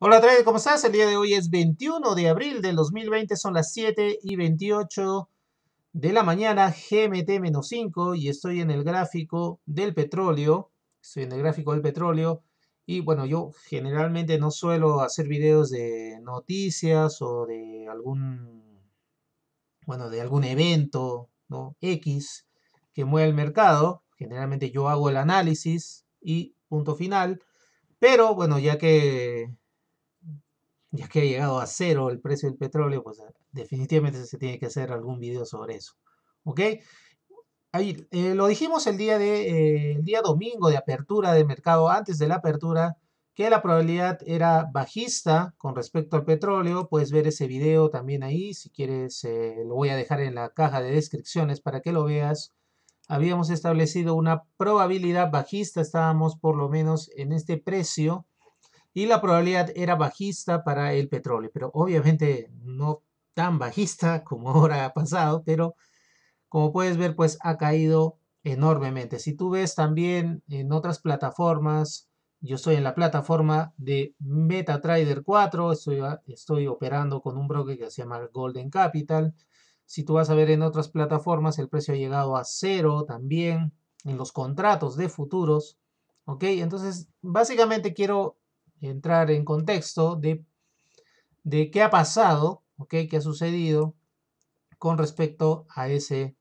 Hola Trader, ¿cómo estás? El día de hoy es 21 de abril del 2020, son las 7 y 28 de la mañana, GMT-5 y estoy en el gráfico del petróleo, estoy en el gráfico del petróleo y bueno, yo generalmente no suelo hacer videos de noticias o de algún, bueno, de algún evento, ¿no? X que mueve el mercado, generalmente yo hago el análisis y punto final, pero bueno, ya que ya que ha llegado a cero el precio del petróleo, pues ah, definitivamente se tiene que hacer algún video sobre eso. ¿Ok? Ahí, eh, lo dijimos el día, de, eh, el día domingo de apertura de mercado, antes de la apertura, que la probabilidad era bajista con respecto al petróleo. Puedes ver ese video también ahí, si quieres eh, lo voy a dejar en la caja de descripciones para que lo veas. Habíamos establecido una probabilidad bajista, estábamos por lo menos en este precio y la probabilidad era bajista para el petróleo, pero obviamente no tan bajista como ahora ha pasado, pero como puedes ver, pues ha caído enormemente. Si tú ves también en otras plataformas, yo estoy en la plataforma de MetaTrader 4, estoy, estoy operando con un broker que se llama Golden Capital. Si tú vas a ver en otras plataformas, el precio ha llegado a cero también en los contratos de futuros. ¿Ok? Entonces, básicamente quiero entrar en contexto de, qué ha pasado, okay, qué ha sucedido con respecto a ese,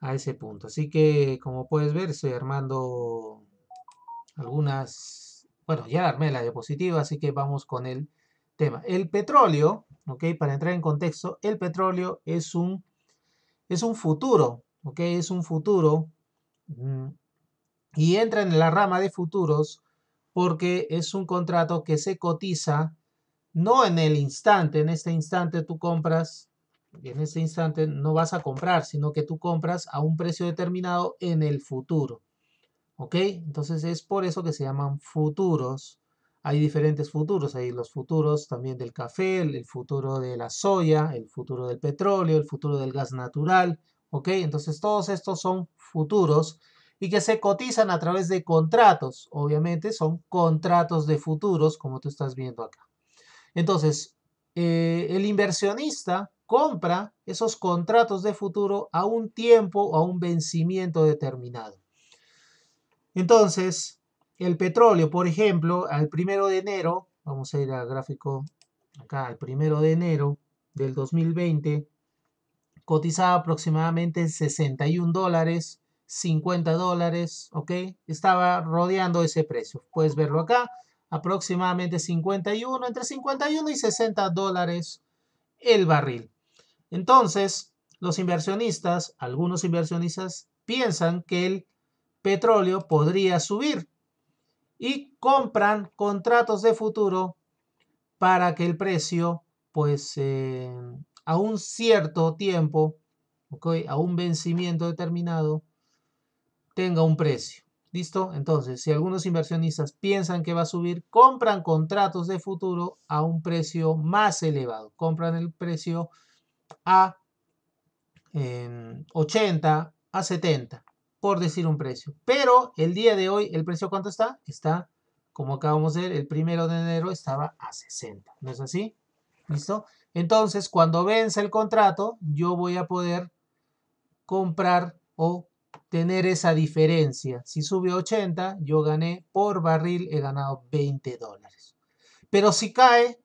a ese punto. Así que, como puedes ver, estoy armando algunas, bueno, ya armé la diapositiva, así que vamos con el tema. El petróleo, okay, para entrar en contexto, el petróleo es un, es un futuro, okay, es un futuro mm, y entra en la rama de futuros porque es un contrato que se cotiza no en el instante, en este instante tú compras, en este instante no vas a comprar, sino que tú compras a un precio determinado en el futuro. ¿Ok? Entonces es por eso que se llaman futuros. Hay diferentes futuros, hay los futuros también del café, el futuro de la soya, el futuro del petróleo, el futuro del gas natural. ¿Ok? Entonces todos estos son futuros y que se cotizan a través de contratos. Obviamente son contratos de futuros, como tú estás viendo acá. Entonces, eh, el inversionista compra esos contratos de futuro a un tiempo o a un vencimiento determinado. Entonces, el petróleo, por ejemplo, al primero de enero, vamos a ir al gráfico acá, al primero de enero del 2020, cotizaba aproximadamente 61 dólares 50 dólares, ¿ok? Estaba rodeando ese precio. Puedes verlo acá, aproximadamente 51, entre 51 y 60 dólares el barril. Entonces, los inversionistas, algunos inversionistas, piensan que el petróleo podría subir y compran contratos de futuro para que el precio, pues, eh, a un cierto tiempo, a un vencimiento determinado, Venga un precio. ¿Listo? Entonces, si algunos inversionistas piensan que va a subir, compran contratos de futuro a un precio más elevado. Compran el precio a 80, a 70, por decir un precio. Pero el día de hoy, ¿el precio cuánto está? Está, como acabamos de ver, el primero de enero estaba a 60. ¿No es así? ¿Listo? Entonces, cuando vence el contrato, yo voy a poder comprar o tener esa diferencia. Si sube 80, yo gané por barril, he ganado 20 dólares. Pero si cae,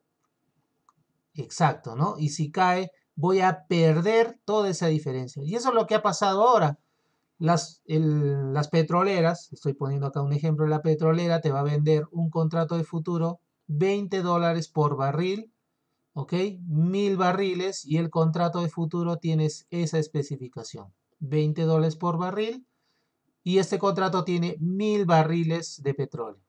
exacto, ¿no? Y si cae, voy a perder toda esa diferencia. Y eso es lo que ha pasado ahora. Las, las petroleras, estoy poniendo acá un ejemplo, la petrolera te va a vender un contrato de futuro 20 dólares por barril, ¿ok? Mil barriles y el contrato de futuro tienes esa especificación. 20 dólares por barril y este contrato tiene mil barriles de petróleo.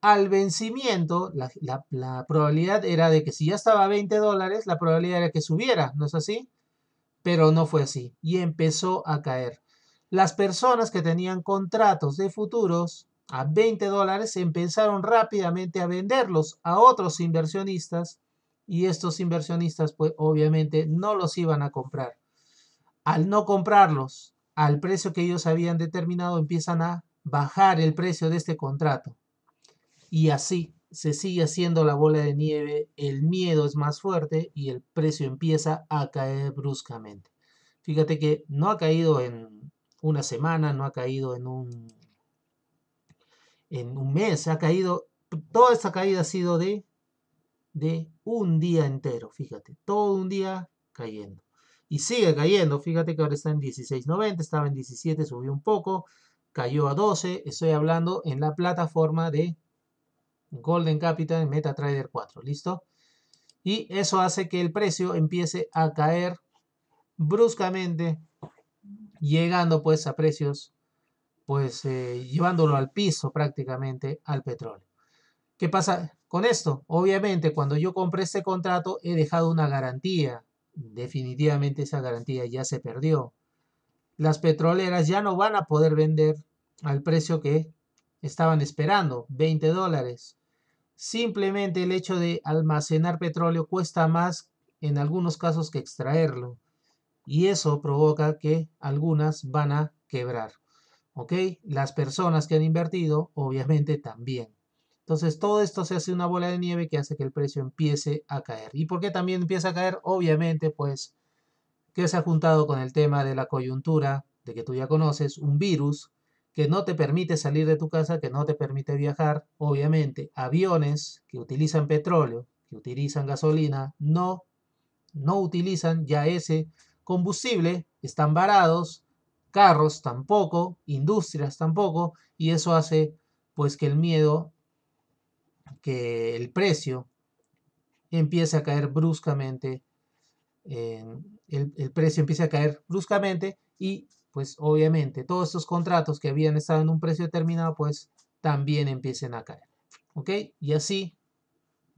Al vencimiento, la, probabilidad era de que si ya estaba a 20 dólares, la probabilidad era que subiera, ¿no es así? Pero no fue así y empezó a caer. Las personas que tenían contratos de futuros a 20 dólares empezaron rápidamente a venderlos a otros inversionistas y estos inversionistas pues obviamente no los iban a comprar al no comprarlos al precio que ellos habían determinado, empiezan a bajar el precio de este contrato. Y así se sigue haciendo la bola de nieve, el miedo es más fuerte y el precio empieza a caer bruscamente. Fíjate que no ha caído en una semana, no ha caído en un, en un mes, ha caído, toda esta caída ha sido de, de un día entero, fíjate, todo un día cayendo y sigue cayendo. Fíjate que ahora está en 16.90, estaba en 17, subió un poco, cayó a 12. Estoy hablando en la plataforma de Golden Capital MetaTrader 4, ¿listo? Y eso hace que el precio empiece a caer bruscamente, llegando pues a precios, pues eh, llevándolo al piso prácticamente al petróleo. ¿Qué pasa con esto? Obviamente, cuando yo compré este contrato, he dejado una garantía definitivamente esa garantía ya se perdió. Las petroleras ya no van a poder vender al precio que estaban esperando, 20 dólares. Simplemente el hecho de almacenar petróleo cuesta más en algunos casos que extraerlo. Y eso provoca que algunas van a quebrar. ¿Ok? Las personas que han invertido, obviamente, también. Entonces todo esto se hace una bola de nieve que hace que el precio empiece a caer. ¿Y por qué también empieza a caer? Obviamente, pues que se ha juntado con el tema de la coyuntura, de que tú ya conoces, un virus que no te permite salir de tu casa, que no te permite viajar, obviamente, aviones que utilizan petróleo, que utilizan gasolina, no, no utilizan ya ese combustible, están varados, carros tampoco, industrias tampoco, y eso hace pues que el miedo que el precio empiece a caer bruscamente, el, precio empiece a caer bruscamente y pues obviamente todos estos contratos que habían estado en un precio determinado pues también empiecen a caer. ¿Ok? Y así,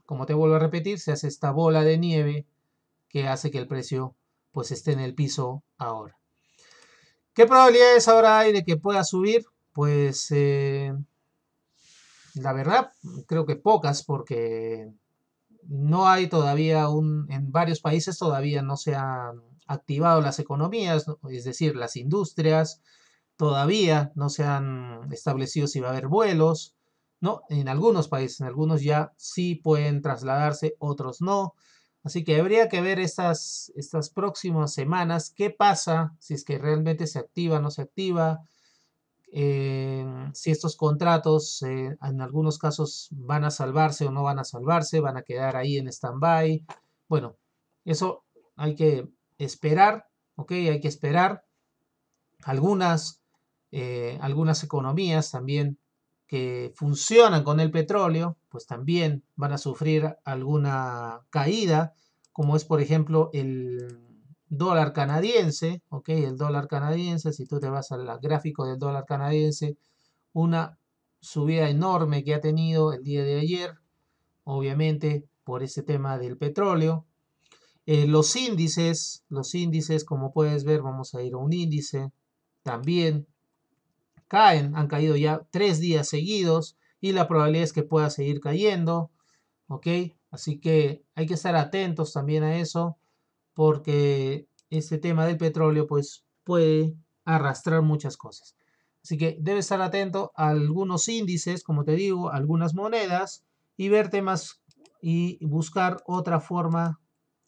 como te vuelvo a repetir, se hace esta bola de nieve que hace que el precio pues esté en el piso ahora. ¿Qué probabilidades ahora hay de que pueda subir? Pues... Eh, la verdad, creo que pocas, porque no hay todavía un, en varios países todavía no se han activado las economías, es decir, las industrias, todavía no se han establecido si va a haber vuelos, ¿no? En algunos países, en algunos ya sí pueden trasladarse, otros no. Así que habría que ver estas, estas próximas semanas qué pasa, si es que realmente se activa, no se activa, eh, si estos contratos eh, en algunos casos van a salvarse o no van a salvarse, van a quedar ahí en stand-by. Bueno, eso hay que esperar, ¿ok? Hay que esperar. Algunas, eh, algunas economías también que funcionan con el petróleo, pues también van a sufrir alguna caída, como es por ejemplo el, dólar canadiense, ok, el dólar canadiense, si tú te vas al gráfico del dólar canadiense, una subida enorme que ha tenido el día de ayer, obviamente por ese tema del petróleo. Eh, los índices, los índices, como puedes ver, vamos a ir a un índice, también caen, han caído ya tres días seguidos y la probabilidad es que pueda seguir cayendo, ¿ok? Así que hay que estar atentos también a eso porque este tema del petróleo pues puede arrastrar muchas cosas. Así que debe estar atento a algunos índices, como te digo, algunas monedas y ver temas y buscar otra forma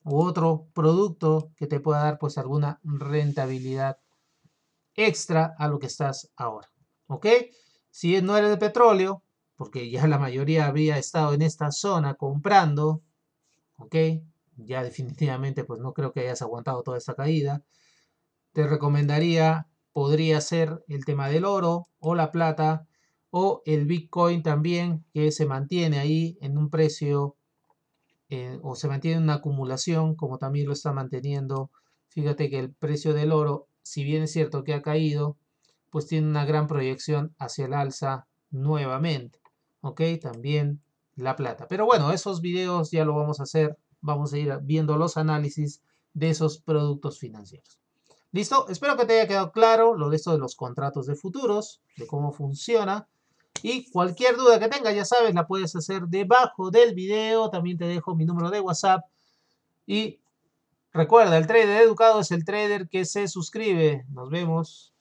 u otro producto que te pueda dar pues alguna rentabilidad extra a lo que estás ahora. ¿Ok? Si no eres de petróleo, porque ya la mayoría había estado en esta zona comprando, ¿ok? ya definitivamente pues no creo que hayas aguantado toda esta caída. Te recomendaría, podría ser el tema del oro o la plata o el Bitcoin también que se mantiene ahí en un precio eh, o se mantiene en una acumulación como también lo está manteniendo. Fíjate que el precio del oro, si bien es cierto que ha caído, pues tiene una gran proyección hacia el alza nuevamente. ¿Ok? También la plata. Pero bueno, esos videos ya lo vamos a hacer vamos a ir viendo los análisis de esos productos financieros. ¿Listo? Espero que te haya quedado claro lo de esto de los contratos de futuros, de cómo funciona. Y cualquier duda que tengas, ya sabes, la puedes hacer debajo del video. También te dejo mi número de WhatsApp. Y recuerda, el trader educado es el trader que se suscribe. Nos vemos.